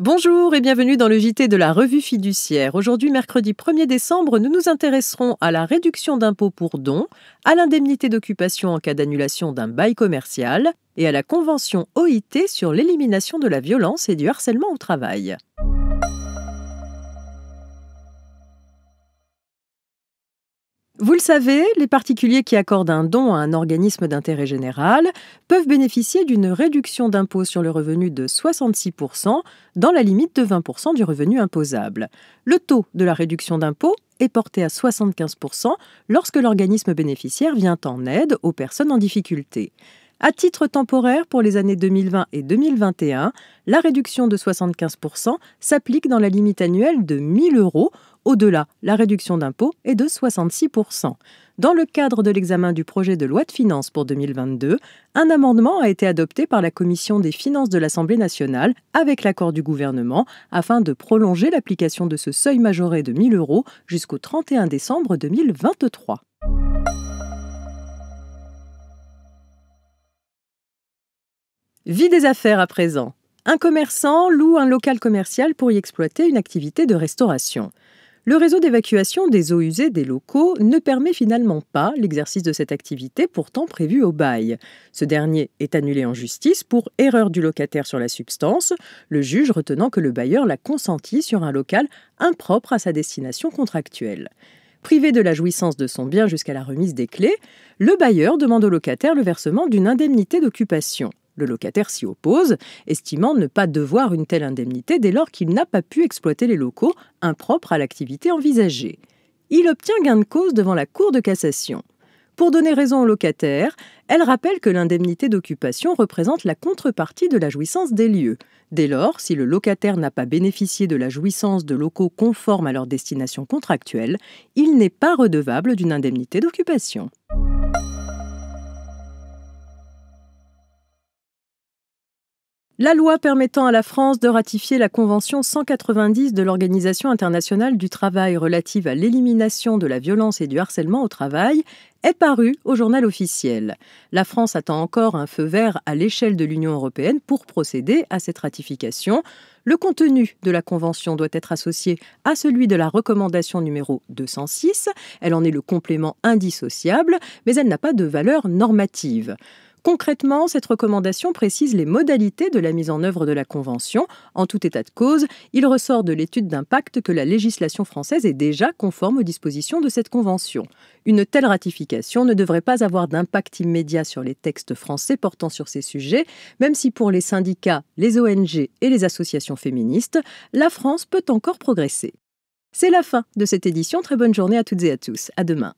Bonjour et bienvenue dans le JT de la revue fiduciaire. Aujourd'hui, mercredi 1er décembre, nous nous intéresserons à la réduction d'impôts pour dons, à l'indemnité d'occupation en cas d'annulation d'un bail commercial et à la convention OIT sur l'élimination de la violence et du harcèlement au travail. Vous le savez, les particuliers qui accordent un don à un organisme d'intérêt général peuvent bénéficier d'une réduction d'impôt sur le revenu de 66% dans la limite de 20% du revenu imposable. Le taux de la réduction d'impôt est porté à 75% lorsque l'organisme bénéficiaire vient en aide aux personnes en difficulté. À titre temporaire, pour les années 2020 et 2021, la réduction de 75% s'applique dans la limite annuelle de 1000 euros au-delà, la réduction d'impôt est de 66%. Dans le cadre de l'examen du projet de loi de finances pour 2022, un amendement a été adopté par la Commission des finances de l'Assemblée nationale avec l'accord du gouvernement afin de prolonger l'application de ce seuil majoré de 1000 euros jusqu'au 31 décembre 2023. Vie des affaires à présent. Un commerçant loue un local commercial pour y exploiter une activité de restauration. Le réseau d'évacuation des eaux usées des locaux ne permet finalement pas l'exercice de cette activité pourtant prévue au bail. Ce dernier est annulé en justice pour erreur du locataire sur la substance, le juge retenant que le bailleur l'a consenti sur un local impropre à sa destination contractuelle. Privé de la jouissance de son bien jusqu'à la remise des clés, le bailleur demande au locataire le versement d'une indemnité d'occupation. Le locataire s'y oppose, estimant ne pas devoir une telle indemnité dès lors qu'il n'a pas pu exploiter les locaux impropres à l'activité envisagée. Il obtient gain de cause devant la Cour de cassation. Pour donner raison au locataire, elle rappelle que l'indemnité d'occupation représente la contrepartie de la jouissance des lieux. Dès lors, si le locataire n'a pas bénéficié de la jouissance de locaux conformes à leur destination contractuelle, il n'est pas redevable d'une indemnité d'occupation. la loi permettant à la France de ratifier la Convention 190 de l'Organisation internationale du travail relative à l'élimination de la violence et du harcèlement au travail est parue au journal officiel. La France attend encore un feu vert à l'échelle de l'Union européenne pour procéder à cette ratification. Le contenu de la Convention doit être associé à celui de la recommandation numéro 206. Elle en est le complément indissociable, mais elle n'a pas de valeur normative. Concrètement, cette recommandation précise les modalités de la mise en œuvre de la Convention. En tout état de cause, il ressort de l'étude d'impact que la législation française est déjà conforme aux dispositions de cette Convention. Une telle ratification ne devrait pas avoir d'impact immédiat sur les textes français portant sur ces sujets, même si pour les syndicats, les ONG et les associations féministes, la France peut encore progresser. C'est la fin de cette édition. Très bonne journée à toutes et à tous. À demain.